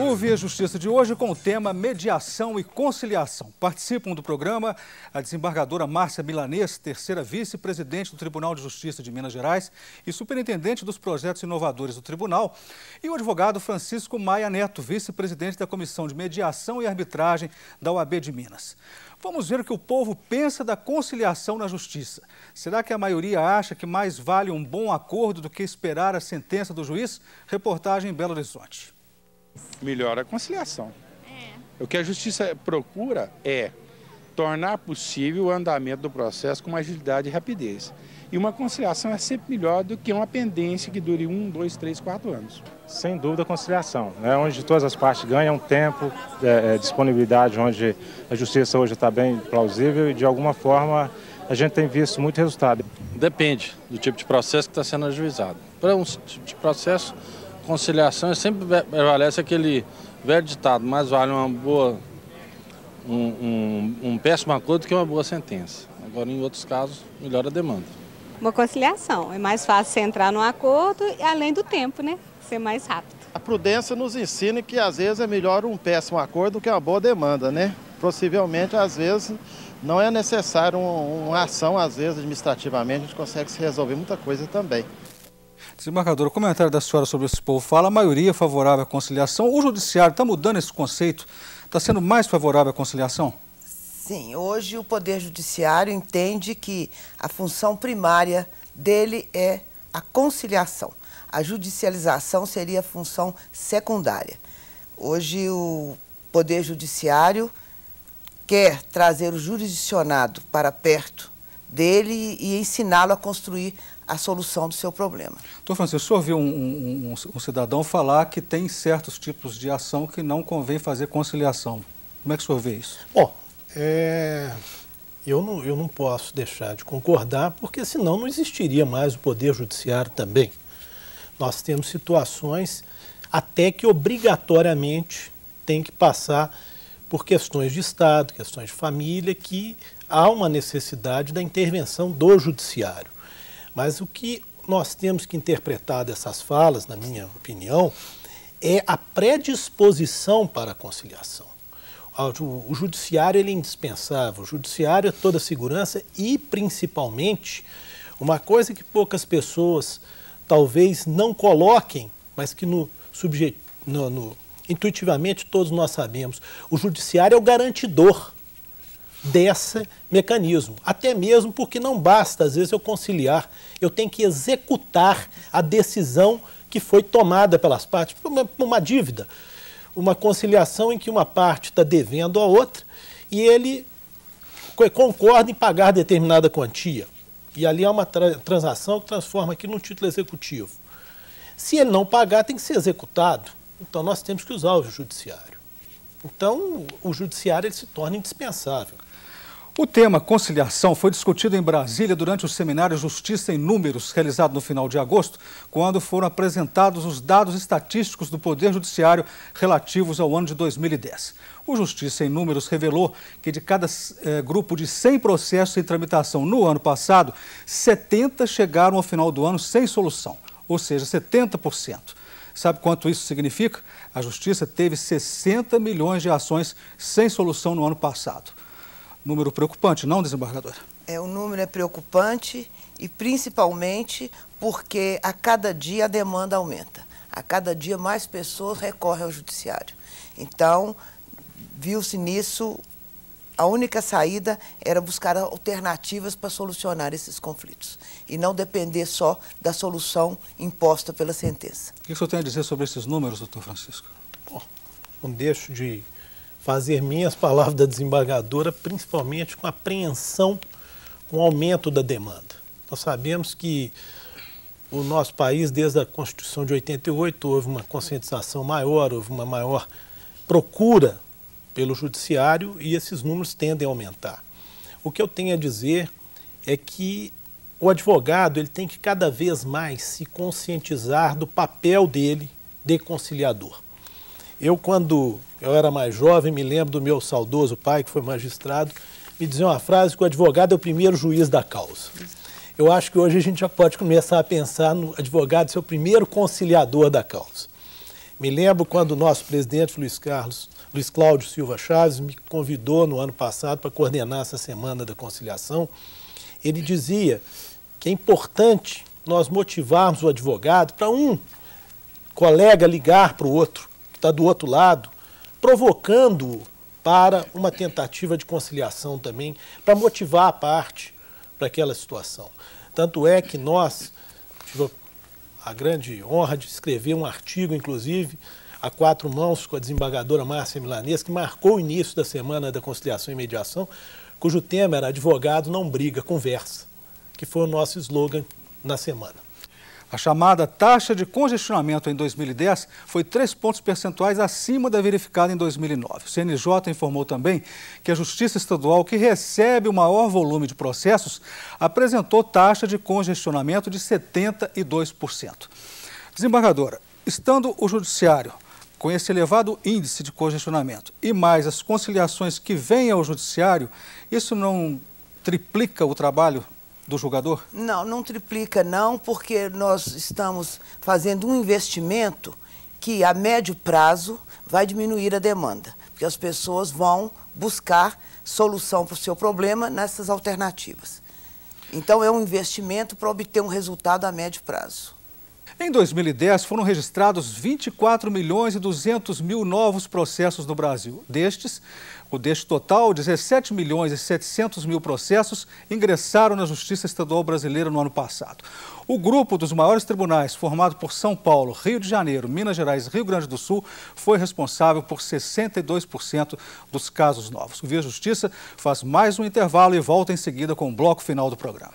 O Via Justiça de hoje com o tema Mediação e Conciliação. Participam do programa a desembargadora Márcia Milanês, terceira vice-presidente do Tribunal de Justiça de Minas Gerais e superintendente dos projetos inovadores do tribunal, e o advogado Francisco Maia Neto, vice-presidente da Comissão de Mediação e Arbitragem da OAB de Minas. Vamos ver o que o povo pensa da conciliação na justiça. Será que a maioria acha que mais vale um bom acordo do que esperar a sentença do juiz? Reportagem em Belo Horizonte. Melhora a conciliação. É. O que a justiça procura é tornar possível o andamento do processo com agilidade e rapidez. E uma conciliação é sempre melhor do que uma pendência que dure um, dois, três, quatro anos. Sem dúvida, conciliação, né? onde todas as partes ganham tempo, é, é, disponibilidade, onde a justiça hoje está bem plausível e, de alguma forma, a gente tem visto muito resultado. Depende do tipo de processo que está sendo ajuizado. Para um tipo de processo, conciliação sempre prevalece aquele velho ditado, mais vale uma boa, um, um, um péssimo acordo que uma boa sentença. Agora, em outros casos, melhor a demanda. Uma conciliação. É mais fácil você entrar num acordo, além do tempo, né? Ser mais rápido. A prudência nos ensina que às vezes é melhor um péssimo acordo que uma boa demanda, né? Possivelmente, às vezes, não é necessário uma ação, às vezes, administrativamente, a gente consegue se resolver muita coisa também. Desembargador, o comentário da senhora sobre esse povo fala, a maioria é favorável à conciliação. O judiciário está mudando esse conceito? Está sendo mais favorável à conciliação? Sim, hoje o Poder Judiciário entende que a função primária dele é a conciliação. A judicialização seria a função secundária. Hoje o Poder Judiciário quer trazer o jurisdicionado para perto dele e ensiná-lo a construir a solução do seu problema. Doutor Francisco, o senhor ouviu um, um, um, cidadão falar que tem certos tipos de ação que não convém fazer conciliação. Como é que o senhor vê isso? Bom, é... eu, não, eu não posso deixar de concordar, porque senão não existiria mais o Poder Judiciário também. Nós temos situações até que obrigatoriamente tem que passar por questões de Estado, questões de família, que há uma necessidade da intervenção do judiciário. Mas o que nós temos que interpretar dessas falas, na minha opinião, é a predisposição para a conciliação. O judiciário é indispensável, o judiciário é toda a segurança e, principalmente, uma coisa que poucas pessoas talvez não coloquem, mas que no, subje... no, no intuitivamente todos nós sabemos, o judiciário é o garantidor desse mecanismo. Até mesmo porque não basta, às vezes, eu conciliar, eu tenho que executar a decisão que foi tomada pelas partes, por uma, uma dívida, uma conciliação em que uma parte está devendo à outra e ele concorda em pagar determinada quantia. E ali há uma tra transação que transforma aqui num título executivo. Se ele não pagar, tem que ser executado. Então nós temos que usar o judiciário. Então o judiciário se torna indispensável. O tema conciliação foi discutido em Brasília durante o seminário Justiça em Números, realizado no final de agosto, quando foram apresentados os dados estatísticos do Poder Judiciário relativos ao ano de 2010. O Justiça em Números revelou que de cada eh, grupo de 100 processos em tramitação no ano passado, 70 chegaram ao final do ano sem solução, ou seja, 70%. Sabe quanto isso significa? A Justiça teve 60 milhões de ações sem solução no ano passado. Número preocupante, não, desembargadora? É, o número é preocupante e principalmente porque a cada dia a demanda aumenta. A cada dia mais pessoas recorrem ao judiciário. Então, viu-se nisso a única saída era buscar alternativas para solucionar esses conflitos e não depender só da solução imposta pela sentença. O que o senhor tem a dizer sobre esses números, doutor Francisco? Bom, não deixo de fazer minhas palavras da desembargadora, principalmente com a apreensão com o aumento da demanda. Nós sabemos que o nosso país, desde a Constituição de 88, houve uma conscientização maior, houve uma maior procura pelo judiciário e esses números tendem a aumentar. O que eu tenho a dizer é que o advogado ele tem que cada vez mais se conscientizar do papel dele de conciliador. Eu, quando eu era mais jovem, me lembro do meu saudoso pai, que foi magistrado, me dizer uma frase que o advogado é o primeiro juiz da causa. Eu acho que hoje a gente já pode começar a pensar no advogado ser o primeiro conciliador da causa. Me lembro quando o nosso presidente Luiz Carlos, Luiz Cláudio Silva Chaves, me convidou no ano passado para coordenar essa semana da conciliação. Ele dizia que é importante nós motivarmos o advogado para um colega ligar para o outro, que está do outro lado, provocando-o para uma tentativa de conciliação também, para motivar a parte para aquela situação. Tanto é que nós a grande honra de escrever um artigo, inclusive, a quatro mãos com a desembargadora Márcia Milanês, que marcou o início da Semana da Conciliação e Mediação, cujo tema era Advogado não briga, conversa, que foi o nosso slogan na semana. A chamada taxa de congestionamento em 2010 foi 3 pontos percentuais acima da verificada em 2009. O CNJ informou também que a Justiça Estadual, que recebe o maior volume de processos, apresentou taxa de congestionamento de 72%. Desembargadora, estando o Judiciário com esse elevado índice de congestionamento e mais as conciliações que vêm ao Judiciário, isso não triplica o trabalho do jogador? Não, não triplica não, porque nós estamos fazendo um investimento que a médio prazo vai diminuir a demanda, porque as pessoas vão buscar solução para o seu problema nessas alternativas. Então é um investimento para obter um resultado a médio prazo. Em 2010, foram registrados 24 milhões e 200 mil novos processos no Brasil. Destes, o deste total, 17 milhões e 700 mil processos ingressaram na Justiça Estadual Brasileira no ano passado. O grupo dos maiores tribunais, formado por São Paulo, Rio de Janeiro, Minas Gerais e Rio Grande do Sul, foi responsável por 62% dos casos novos. O Via Justiça faz mais um intervalo e volta em seguida com o bloco final do programa.